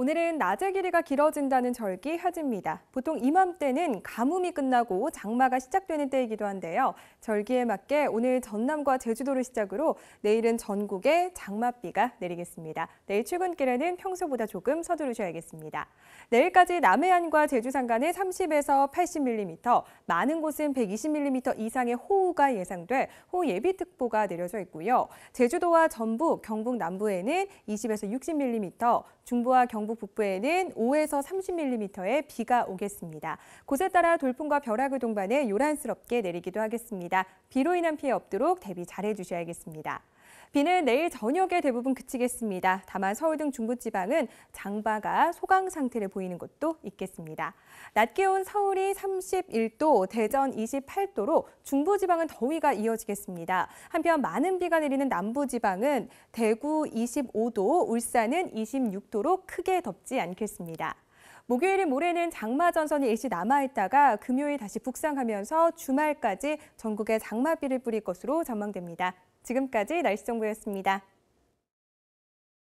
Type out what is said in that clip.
오늘은 낮의 길이가 길어진다는 절기 하지입니다. 보통 이맘때는 가뭄이 끝나고 장마가 시작되는 때이기도 한데요. 절기에 맞게 오늘 전남과 제주도를 시작으로 내일은 전국에 장맛비가 내리겠습니다. 내일 출근길에는 평소보다 조금 서두르셔야겠습니다. 내일까지 남해안과 제주 산간에 30에서 80mm, 많은 곳은 120mm 이상의 호우가 예상돼 호우 예비특보가 내려져 있고요. 제주도와 전북, 경북 남부에는 20에서 60mm, 중부와 경북 경북 북부에는 5에서 30mm의 비가 오겠습니다. 곳에 따라 돌풍과 벼락을 동반해 요란스럽게 내리기도 하겠습니다. 비로 인한 피해 없도록 대비 잘해 주셔야겠습니다. 비는 내일 저녁에 대부분 그치겠습니다. 다만 서울 등 중부지방은 장마가 소강 상태를 보이는 곳도 있겠습니다. 낮 기온 서울이 31도, 대전 28도로 중부지방은 더위가 이어지겠습니다. 한편 많은 비가 내리는 남부지방은 대구 25도, 울산은 26도로 크게 덥지 않겠습니다. 목요일인 모레는 장마 전선이 일시 남아있다가 금요일 다시 북상하면서 주말까지 전국에 장마비를 뿌릴 것으로 전망됩니다. 지금까지 날씨정보였습니다.